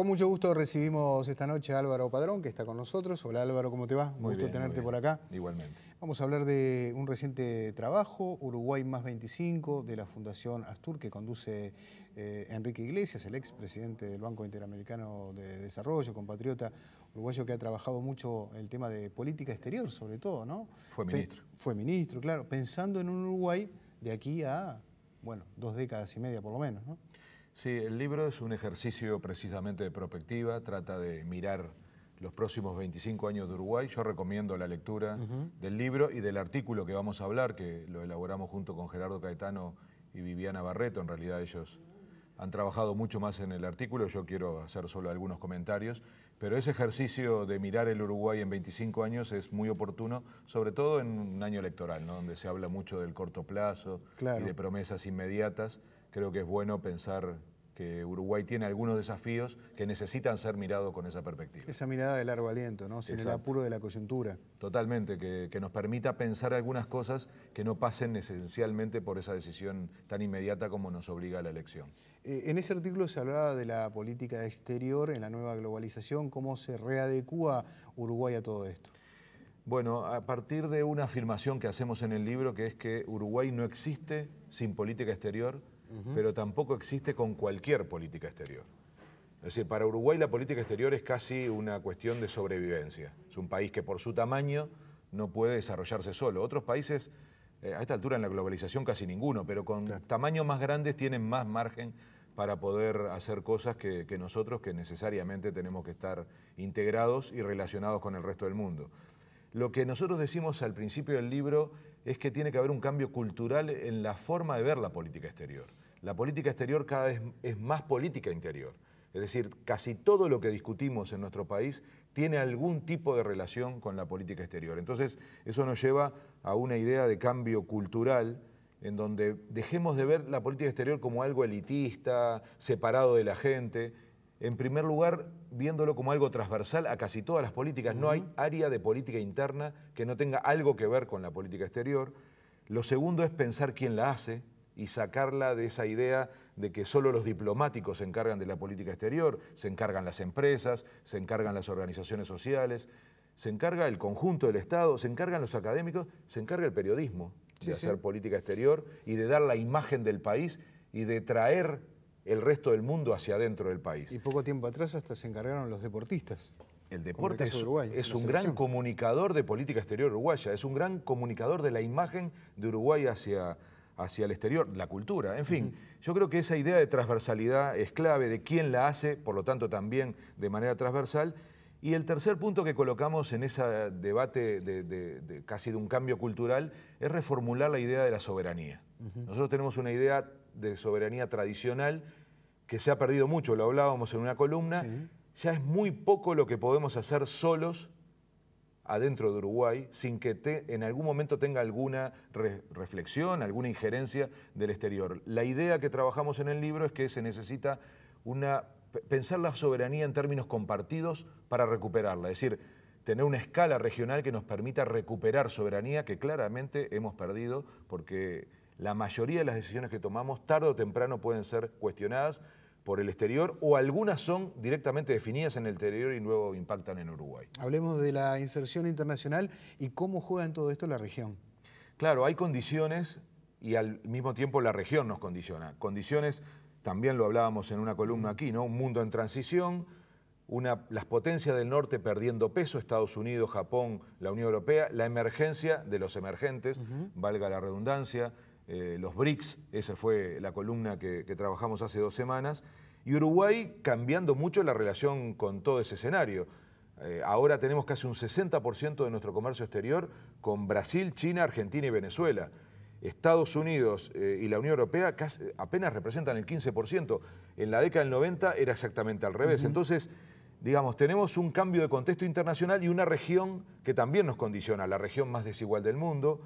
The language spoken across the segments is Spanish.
Con mucho gusto recibimos esta noche a Álvaro Padrón, que está con nosotros. Hola Álvaro, ¿cómo te va? muy gusto tenerte por acá. Igualmente. Vamos a hablar de un reciente trabajo, Uruguay más 25, de la Fundación Astur, que conduce eh, Enrique Iglesias, el ex presidente del Banco Interamericano de Desarrollo, compatriota uruguayo que ha trabajado mucho el tema de política exterior, sobre todo, ¿no? Fue ministro. fue ministro, claro, pensando en un Uruguay de aquí a, bueno, dos décadas y media por lo menos, ¿no? Sí, el libro es un ejercicio precisamente de perspectiva, trata de mirar los próximos 25 años de Uruguay. Yo recomiendo la lectura del libro y del artículo que vamos a hablar, que lo elaboramos junto con Gerardo Caetano y Viviana Barreto. En realidad ellos han trabajado mucho más en el artículo, yo quiero hacer solo algunos comentarios, pero ese ejercicio de mirar el Uruguay en 25 años es muy oportuno, sobre todo en un año electoral, donde se habla mucho del corto plazo y de promesas inmediatas creo que es bueno pensar que Uruguay tiene algunos desafíos que necesitan ser mirados con esa perspectiva. Esa mirada de largo aliento, ¿no? sin el apuro de la coyuntura. Totalmente, que, nos permita pensar algunas cosas que no pasen esencialmente por esa decisión tan inmediata como nos obliga a la elección. Eh, en ese artículo se hablaba de la política exterior en la nueva globalización, cómo se readecúa Uruguay a todo esto. Bueno, a partir de una afirmación que hacemos en el libro, que es que Uruguay no existe sin política exterior, pero tampoco existe con cualquier política exterior. Es decir, para Uruguay la política exterior es casi una cuestión de sobrevivencia. Es un país que por su tamaño no puede desarrollarse solo. Otros países, eh, a esta altura en la globalización casi ninguno, pero con tamaños más grandes tienen más margen para poder hacer cosas que, que nosotros que necesariamente tenemos que estar integrados y relacionados con el resto del mundo. Lo que nosotros decimos al principio del libro es que tiene que haber un cambio cultural en la forma de ver la política exterior. La política exterior cada vez es más política interior. Es decir, casi todo lo que discutimos en nuestro país tiene algún tipo de relación con la política exterior. Entonces, eso nos lleva a una idea de cambio cultural en donde dejemos de ver la política exterior como algo elitista, separado de la gente, en primer lugar, viéndolo como algo transversal a casi todas las políticas. No hay área de política interna que no tenga algo que ver con la política exterior. Lo segundo es pensar quién la hace y sacarla de esa idea de que solo los diplomáticos se encargan de la política exterior, se encargan las empresas, se encargan las organizaciones sociales, se encarga el conjunto del Estado, se encargan los académicos, se encarga el periodismo de hacer política exterior y de dar la imagen del país y de traer el resto del mundo hacia adentro del país. Y poco tiempo atrás hasta se encargaron los deportistas. El deporte es, un gran comunicador de política exterior uruguaya, es un gran comunicador de la imagen de Uruguay hacia, hacia el exterior, la cultura, en fin. Yo creo que esa idea de transversalidad es clave, de quién la hace, por lo tanto también de manera transversal. Y el tercer punto que colocamos en ese debate de, casi de un cambio cultural es reformular la idea de la soberanía. Nosotros tenemos una idea de soberanía tradicional, que se ha perdido mucho, lo hablábamos en una columna, ya es muy poco lo que podemos hacer solos adentro de Uruguay sin que en algún momento tenga alguna reflexión, alguna injerencia del exterior. La idea que trabajamos en el libro es que se necesita una, pensar la soberanía en términos compartidos para recuperarla, es decir, tener una escala regional que nos permita recuperar soberanía que claramente hemos perdido porque la mayoría de las decisiones que tomamos tarde o temprano pueden ser cuestionadas por el exterior o algunas son directamente definidas en el exterior y luego impactan en Uruguay. Hablemos de la inserción internacional y cómo juega en todo esto la región. Claro, hay condiciones y al mismo tiempo la región nos condiciona. Condiciones, también lo hablábamos en una columna aquí, ¿no? Un mundo en transición, las potencias del norte perdiendo peso, Estados Unidos, Japón, la Unión Europea, la emergencia de los emergentes, valga la redundancia, eh, los BRICS, esa fue la columna que, trabajamos hace dos semanas, y Uruguay cambiando mucho la relación con todo ese escenario eh, ahora tenemos casi un 60% de nuestro comercio exterior con Brasil, China, Argentina y Venezuela. Estados Unidos eh, y la Unión Europea apenas representan el 15%. En la década del 90 era exactamente al revés. Entonces, digamos, tenemos un cambio de contexto internacional y una región que también nos condiciona, la región más desigual del mundo,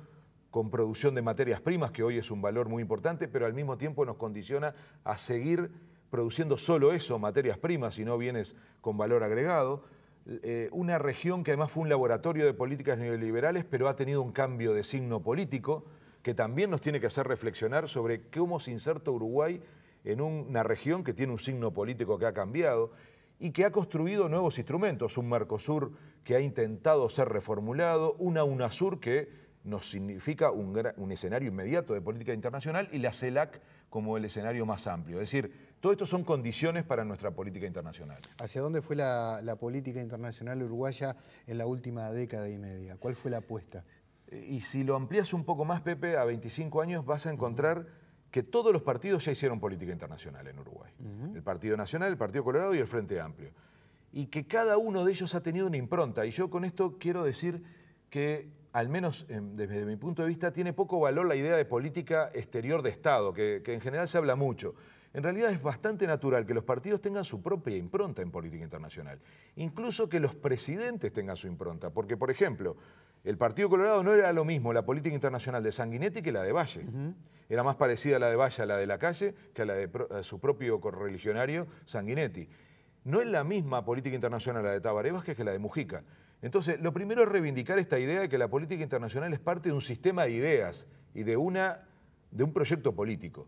con producción de materias primas, que hoy es un valor muy importante, pero al mismo tiempo nos condiciona a seguir produciendo solo eso, materias primas y no bienes con valor agregado. Eh, una región que además fue un laboratorio de políticas neoliberales, pero ha tenido un cambio de signo político, que también nos tiene que hacer reflexionar sobre cómo se inserta Uruguay en una región que tiene un signo político que ha cambiado y que ha construido nuevos instrumentos, un Mercosur que ha intentado ser reformulado, una UNASUR que nos significa un, escenario inmediato de política internacional y la CELAC e como el escenario más amplio. Es decir, todo esto son condiciones para nuestra política internacional. ¿Hacia dónde fue la, política internacional uruguaya en la última década y media? ¿Cuál fue la apuesta? Eh, y si lo amplías un poco más, Pepe, a 25 años vas a encontrar que todos los partidos ya hicieron política internacional en Uruguay. El Partido Nacional, el Partido Colorado y el Frente Amplio. Y que cada uno de ellos ha tenido una impronta. Y yo con esto quiero decir que al menos em, desde mi punto de vista, tiene poco valor la idea de política exterior de Estado, que, en general se habla mucho. En realidad es bastante natural que los partidos tengan su propia impronta en política internacional, incluso que los presidentes tengan su impronta, porque, por ejemplo, el Partido Colorado no era lo mismo la política internacional de Sanguinetti que la de Valle. Era más parecida a la de Valle, a la de la calle, que a la de su propio correligionario Sanguinetti. No es la misma política internacional la de que es que la de Mujica. Entonces, lo primero es reivindicar esta idea de que la política internacional es parte de un sistema de ideas y de, una, de un proyecto político.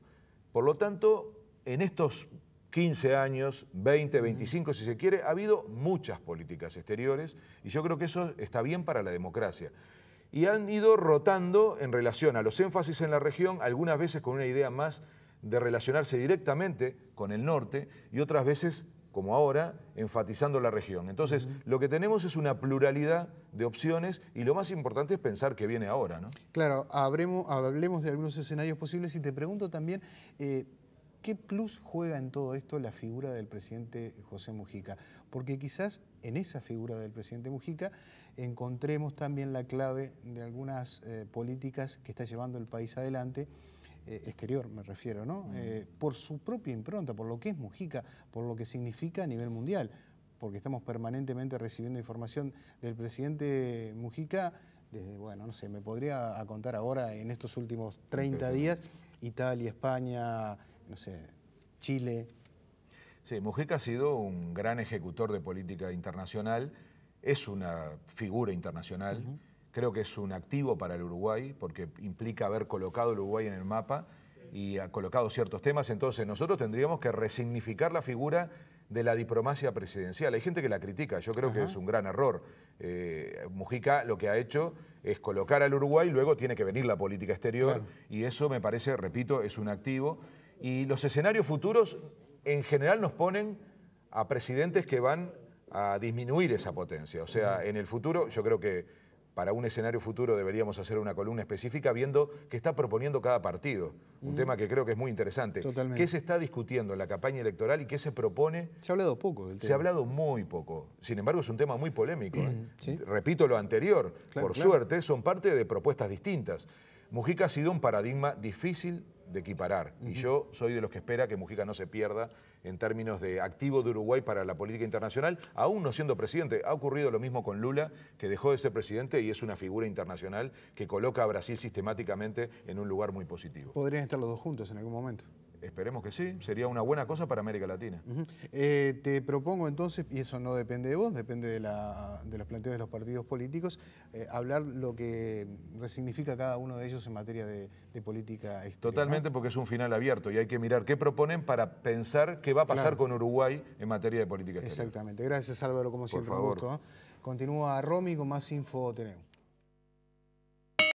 Por lo tanto, en estos 15 años, 20, 25 si se quiere, ha habido muchas políticas exteriores y yo creo que eso está bien para la democracia. Y han ido rotando en relación a los énfasis en la región, algunas veces con una idea más de relacionarse directamente con el norte y otras veces como ahora, enfatizando la región. Entonces, lo que tenemos es una pluralidad de opciones y lo más importante es pensar que viene ahora. ¿no? Claro, habremos, hablemos de algunos escenarios posibles y te pregunto también... Eh, ¿Qué plus juega en todo esto la figura del presidente José Mujica? Porque quizás en esa figura del presidente Mujica encontremos también la clave de algunas eh, políticas que está llevando el país adelante eh, exterior, me refiero, ¿no? Mm. Eh, por su propia impronta, por lo que es Mujica, por lo que significa a nivel mundial, porque estamos permanentemente recibiendo información del presidente Mujica, desde, bueno, no sé, me podría contar ahora en estos últimos 30 días, Italia, España, no sé, Chile. Sí, Mujica ha sido un gran ejecutor de política internacional, es una figura internacional. Creo que es un activo para el Uruguay, porque implica haber colocado el Uruguay en el mapa y ha colocado ciertos temas. Entonces, nosotros tendríamos que resignificar la figura de la diplomacia presidencial. Hay gente que la critica, yo creo que es un gran error. Eh, Mujica lo que ha hecho es colocar al Uruguay, luego tiene que venir la política exterior y eso me parece, repito, es un activo. Y los escenarios futuros en general nos ponen a presidentes que van a disminuir esa potencia. O sea, en el futuro yo creo que para un escenario futuro deberíamos hacer una columna específica viendo qué está proponiendo cada partido. Un mm. tema que creo que es muy interesante. Totalmente. ¿Qué se está discutiendo en la campaña electoral y qué se propone? Se ha hablado poco del tema. Se ha hablado muy poco. Sin embargo, es un tema muy polémico. Mm, ¿eh? Repito lo anterior. Por suerte, son parte de propuestas distintas. Mujica ha sido un paradigma difícil de equiparar. Y yo soy de los que espera que Mujica no se pierda en términos de activo de Uruguay para la política internacional, aún no siendo presidente. Ha ocurrido lo mismo con Lula, que dejó de ser presidente y es una figura internacional que coloca a Brasil sistemáticamente en un lugar muy positivo. ¿Podrían estar los dos juntos en algún momento? Esperemos que sí, sería una buena cosa para América Latina. Eh, te propongo entonces, y eso no depende de vos, depende de, la, de los planteos de los partidos políticos, eh, hablar lo que resignifica cada uno de ellos en materia de, política exterior. Totalmente, porque es un final abierto y hay que mirar qué proponen para pensar qué va a pasar con Uruguay en materia de política exterior. Exactamente, gracias Álvaro, como Por siempre, favor. ¿eh? Continúa Romy con más info tenemos.